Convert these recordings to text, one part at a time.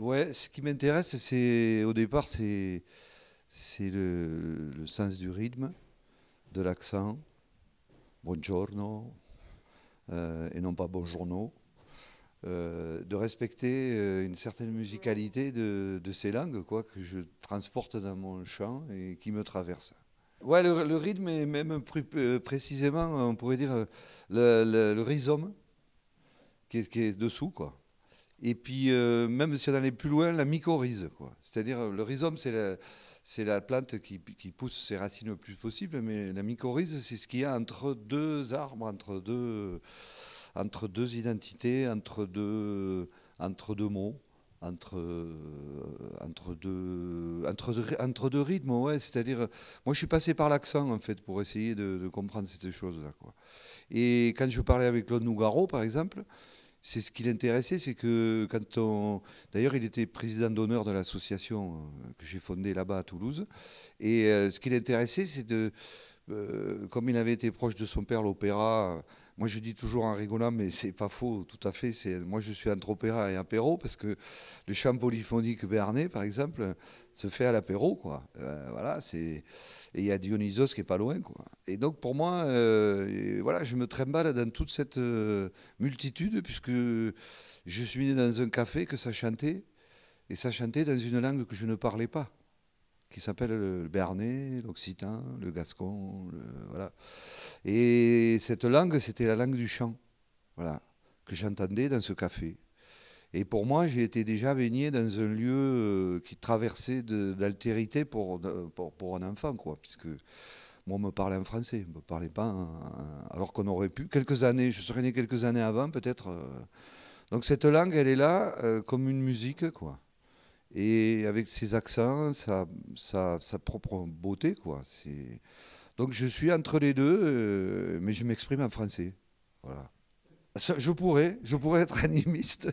Ouais, ce qui m'intéresse, c'est au départ, c'est le, sens du rythme, de l'accent, buongiorno, euh, et non pas bonjourno, euh, de respecter euh, une certaine musicalité de, ces langues, quoi, que je transporte dans mon chant et qui me traverse. Ouais, le, rythme est même euh, précisément, on pourrait dire le, rhizome qui qui est dessous, quoi. Et puis, euh, même si on allait plus loin, la mycorhize. C'est-à-dire, euh, le rhizome, c'est la, plante qui, pousse ses racines le plus possible, mais la mycorhize, c'est ce qu'il y a entre deux arbres, entre deux, entre deux identités, entre deux, entre deux mots, entre, euh, entre, deux, rythmes. Ouais. C'est-à-dire, moi, je suis passé par l'accent, en fait, pour essayer de, comprendre cette chose-là. Et quand je parlais avec Claude Nougaro, par exemple, c'est ce qui l'intéressait, c'est que quand on... D'ailleurs, il était président d'honneur de l'association euh, que j'ai fondée là-bas à Toulouse. Et euh, ce qui l'intéressait, c'est de... Euh, comme il avait été proche de son père, l'opéra, moi je dis toujours en rigolant, mais c'est pas faux, tout à fait. C'est, moi je suis entre opéra et apéro, parce que le chant polyphonique béarnais, par exemple, se fait à l'apéro, quoi. Euh, voilà, c'est... Et il y a Dionysos qui est pas loin, quoi. Et donc pour moi, euh, voilà, je me trimballe dans toute cette multitude, puisque je suis né dans un café que ça chantait, et ça chantait dans une langue que je ne parlais pas qui s'appelle le bernet l'occitan, le gascon, voilà. Et cette langue, c'était la langue du chant, voilà, que j'entendais dans ce café. Et pour moi, j'ai été déjà baigné dans un lieu euh, qui traversait d'altérité pour, pour, un enfant, quoi, puisque moi, on me parlait en français, on me parlait pas, alors qu'on aurait pu, quelques années, je serais né quelques années avant, peut-être. Euh. donc cette langue, elle est là euh, comme une musique, quoi et avec ses accents, sa, propre beauté. Quoi. Donc je suis entre les deux, euh, mais je m'exprime en français. Voilà. je pourrais, je pourrais être animiste,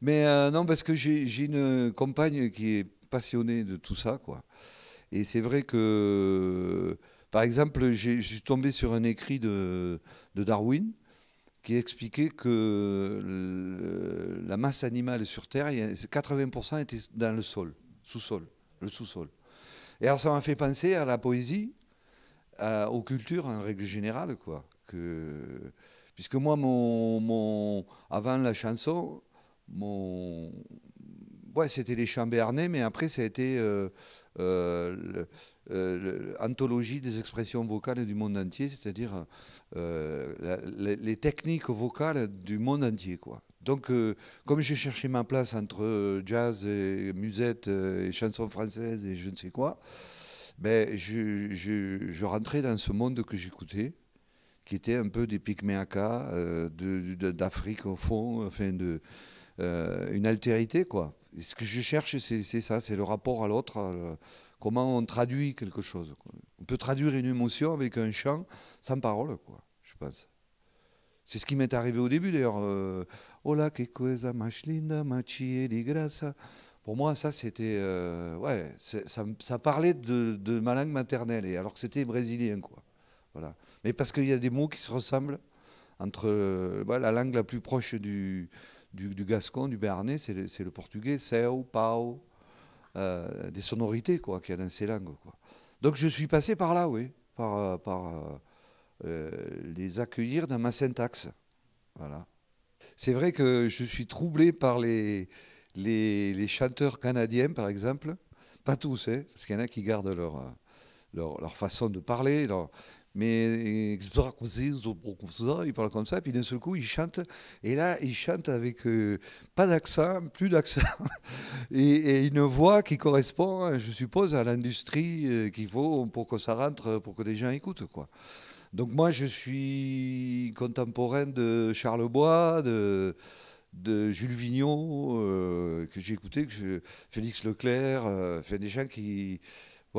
mais euh, non, parce que j'ai une compagne qui est passionnée de tout ça. Quoi. Et c'est vrai que, par exemple, je suis tombé sur un écrit de, de Darwin qui expliquait que la masse animale sur Terre, 80% était dans le sol, sous-sol, le sous-sol. Et alors ça m'a fait penser à la poésie, aux cultures en règle générale, quoi. Que, puisque moi, mon, avant la chanson, mon, c'était les champs mais après, ça a été euh, euh, euh, l'anthologie des expressions vocales du monde entier, c'est-à-dire les techniques vocales du monde entier, quoi. Donc, comme j'ai cherché ma place entre jazz et musette et chansons françaises et je ne sais quoi, ben, je, je, je rentrais dans ce monde que j'écoutais, qui était un peu des Pygméaka, d'Afrique au fond, enfin de, euh, une altérité, quoi. ce que je cherche, c'est ça, c'est le rapport à l'autre, comment on traduit quelque chose. On peut traduire une émotion avec un chant sans parole, quoi, je pense. C'est ce qui m'est arrivé au début, d'ailleurs. Euh, Hola, que cosa más linda, e graça. Pour moi, ça, c'était. Euh, ouais, ça, parlait de, ma langue maternelle, et alors que c'était brésilien, quoi. Voilà. Mais parce qu'il y a des mots qui se ressemblent entre bah, la langue la plus proche du, du, gascon, du béarnais, c'est le, portugais, seu, pau, euh, des sonorités quoi, qu'il y a dans ces langues. Quoi. Donc je suis passé par là, oui, par, euh, par euh, les accueillir dans ma syntaxe. Voilà. C'est vrai que je suis troublé par les, les, chanteurs canadiens, par exemple. Pas tous, hein, parce qu'il y en a qui gardent leur, leur, façon de parler. Leur mais euh, il parle comme ça, puis d'un seul coup, il chante, et là, il chante avec euh, pas d'accent, plus d'accent, et, une voix qui correspond, je suppose, à l'industrie euh, qu'il faut pour que ça rentre, pour que les gens écoutent, quoi. Donc moi, je suis contemporain de Charles Bois, de, de Jules Vignon, que j'ai écouté, que je, Félix Leclerc, fait des gens qui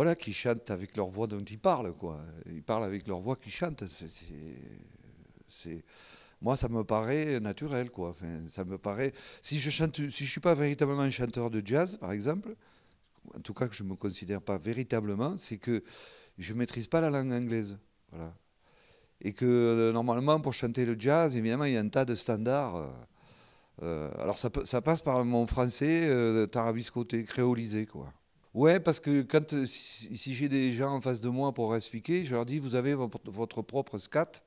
voilà, qui chantent avec leur voix dont ils parlent, quoi. Ils parlent avec leur voix qui chante. C'est, moi, ça me paraît naturel, quoi. ça me paraît. Si je chante, si je suis pas véritablement un chanteur de jazz, par exemple, en tout cas que je me considère pas véritablement, c'est que je maîtrise pas la langue anglaise, voilà. Et que euh, normalement, pour chanter le jazz, évidemment, il y a un tas de standards. Euh, euh, alors ça, passe par mon français tarabiscoté, créolisé, quoi. Ouais, parce que quand, euh, si, j'ai des gens en face de moi pour expliquer, je leur dis vous avez votre propre scat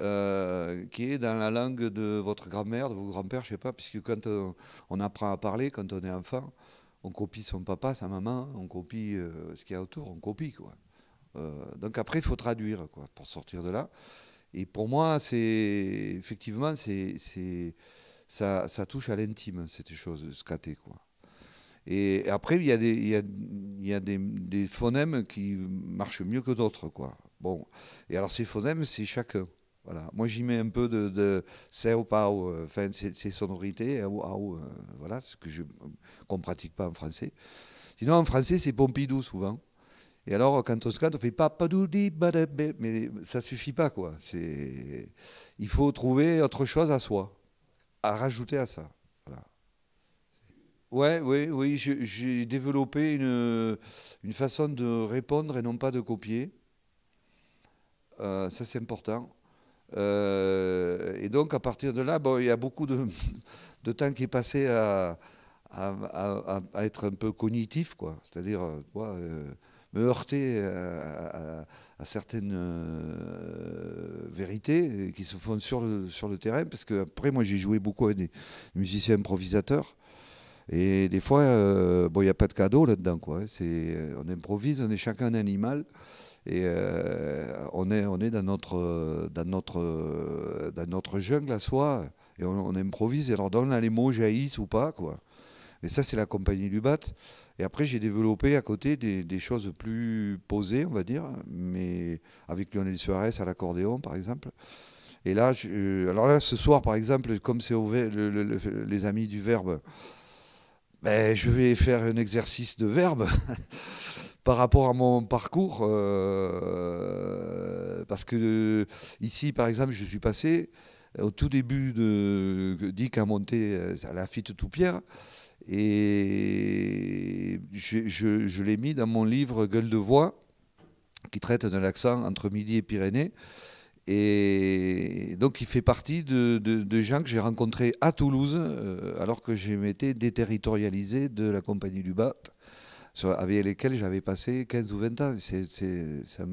euh, qui est dans la langue de votre grand-mère, de vos grands-pères, je sais pas, puisque quand euh, on, apprend à parler, quand on est enfant, on copie son papa, sa maman, on copie ce qu'il y a autour, on copie quoi. donc après, il faut traduire quoi pour sortir de là. Et pour moi, c'est effectivement, c'est ça, ça touche à l'intime cette chose, scatter quoi. Et après, il y a des, il y a, des, phonèmes qui marchent mieux que d'autres. Quoi. Bon. Et alors, ces phonèmes, c'est chacun. Voilà. Moi, j'y mets un peu de, de ou pas, euh, enfin, ces sonorités, hein, ah euh, voilà, ce que je qu'on pratique pas en français. Sinon, en français, c'est Pompidou souvent. Et alors, quand on se cante, on fait pas padoudi, mais ça suffit pas, quoi. C'est, il faut trouver autre chose à soi, à rajouter à ça oui, oui, j'ai développé une, une, façon de répondre et non pas de copier. Euh, ça, c'est important. Euh, et donc, à partir de là, bon, il y a beaucoup de, de temps qui est passé à, à, être un peu cognitif, quoi. C'est-à-dire, euh, me heurter à, certaines vérités qui se font sur le, sur le terrain, parce qu'après, moi, j'ai joué beaucoup avec des musiciens improvisateurs. Et des fois, euh, bon, il n'y a pas de cadeau là-dedans. Quoi. Hein. C'est, euh, on improvise, on est chacun un animal. Et euh, on, est, on est dans notre, dans notre, dans notre jungle à soi. Et on, improvise. Et alors, donne les mots jaillissent ou pas. Quoi. Et ça, c'est la compagnie du BAT. Et après, j'ai développé à côté des, choses plus posées, on va dire, mais avec Lionel Suarez à l'accordéon, par exemple. Et là, alors là, ce soir, par exemple, comme c'est les amis du Verbe, ben, je vais faire un exercice de verbe par rapport à mon parcours. Euh, parce que euh, ici, par exemple, je suis passé euh, au tout début de Dick à monter à la fitte Toupierre. Et je, je l'ai mis dans mon livre Gueule de voix, qui traite de l'accent entre Midi et Pyrénées. Et donc, il fait partie de, gens que j'ai rencontrés à Toulouse, euh, alors que je m'étais déterritorialisé de la compagnie du BAT, avec lesquels j'avais passé 15 ou 20 ans. C'est un,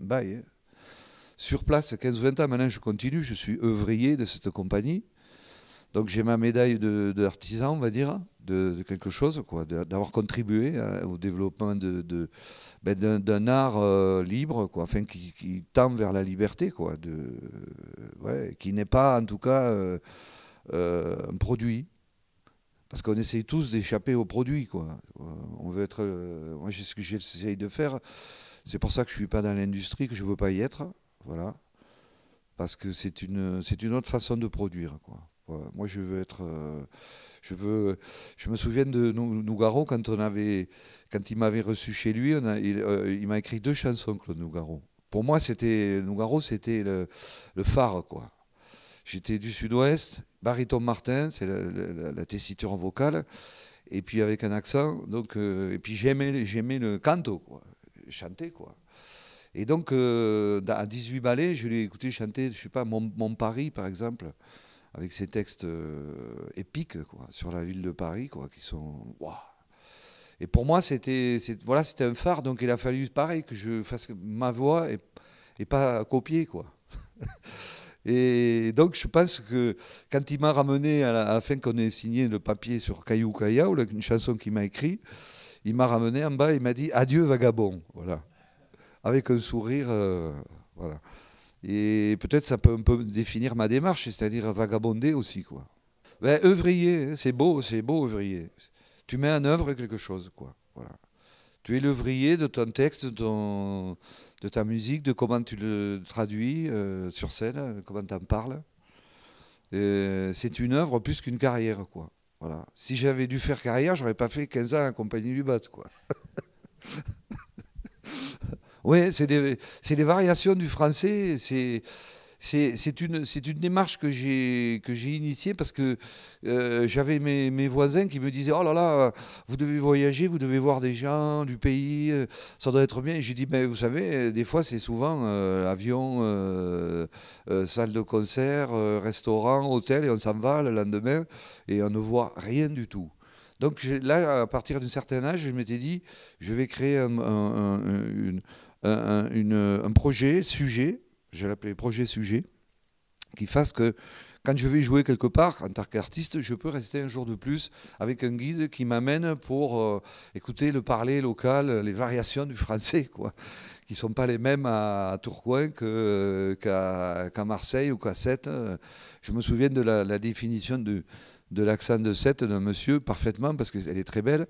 bail. Hein. Sur place, 15 ou 20 ans, maintenant je continue, je suis œuvrier de cette compagnie. Donc j'ai ma médaille d'artisan, de, on va dire, de, quelque chose, quoi, d'avoir contribué hein, au développement ben, d'un art euh, libre, quoi, qui, tend vers la liberté, quoi, euh, qui n'est pas en tout cas euh, un produit. Parce qu'on essaye tous d'échapper au produit, quoi. On veut être. moi, ce que j'essaye de faire. C'est pour ça que je suis pas dans l'industrie, que je veux pas y être, voilà. Parce que c'est une, c'est une autre façon de produire, quoi moi, je veux être. Euh, je veux. Je me souviens de Nougaro quand on avait, quand il m'avait reçu chez lui. Euh, il, m'a écrit deux chansons, Claude Nougaro. Pour moi, c'était Nougaro, c'était le, phare, quoi. J'étais du Sud-Ouest, baryton Martin, c'est la, la, en tessiture vocale, et puis avec un accent. Donc, euh, et puis j'aimais, j'aimais le canto, quoi, chanter, quoi. Et donc, à 18 ballets, je l'ai écouté chanter, je sais pas, mon, mon Paris, par exemple avec ces textes euh, épiques quoi, sur la ville de Paris, quoi, qui sont Et pour moi, c'était voilà, c'était un phare, donc il a fallu pareil que je fasse ma voix et, pas copier quoi. Et donc, je pense que quand il m'a ramené, à la, fin qu'on ait signé le papier sur Caillou Caillou, une chanson qu'il m'a écrite, il m'a ramené en bas, il m'a dit Adieu vagabond. Voilà. Avec un sourire. Euh, voilà. Et peut-être ça peut un peu définir ma démarche, c'est-à-dire vagabonder aussi. Quoi. Ben, œuvrier, hein, c'est beau, c'est beau œuvrier. Tu mets en œuvre quelque chose. quoi. Voilà. Tu es l'œuvrier de ton texte, de, ta musique, de comment tu le traduis euh, sur scène, comment tu en parles. Euh, c'est une œuvre plus qu'une carrière. quoi. Voilà. Si j'avais dû faire carrière, j'aurais pas fait 15 ans à la compagnie du bat. Quoi. Oui, c'est des, variations du français. C'est. C'est une, une démarche que j'ai initiée parce que euh, j'avais mes, mes, voisins qui me disaient Oh là là, vous devez voyager, vous devez voir des gens du pays, euh, ça doit être bien. Et j'ai dit Mais ben, vous savez, euh, des fois, c'est souvent avion, salle de concert, restaurant, hôtel, et on s'en va le lendemain et on ne voit rien du tout. Donc là, à partir d'un certain âge, je m'étais dit, je vais créer un, une, un, un projet, sujet, je l'appelais projet sujet, qui fasse que quand je vais jouer quelque part en tant qu'artiste, je peux rester un jour de plus avec un guide qui m'amène pour euh, écouter le parler local, les variations du français, quoi, qui sont pas les mêmes à, Tourcoing euh, qu'à Marseille ou qu'à Sète. Je me souviens de la, la définition de, de l'accent de 7 d'un monsieur parfaitement, parce qu'elle est très belle.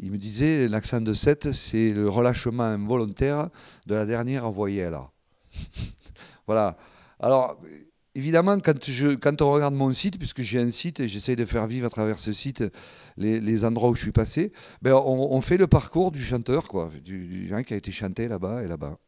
Il me disait l'accent de 7, c'est le relâchement involontaire de la dernière envoyée. Là. voilà. Alors, évidemment, quand, je, quand on regarde mon site, puisque j'ai un site et j'essaye de faire vivre à travers ce site les, endroits où je suis passé, ben on, fait le parcours du chanteur, quoi, du, vin qui a été chanté là-bas et là-bas.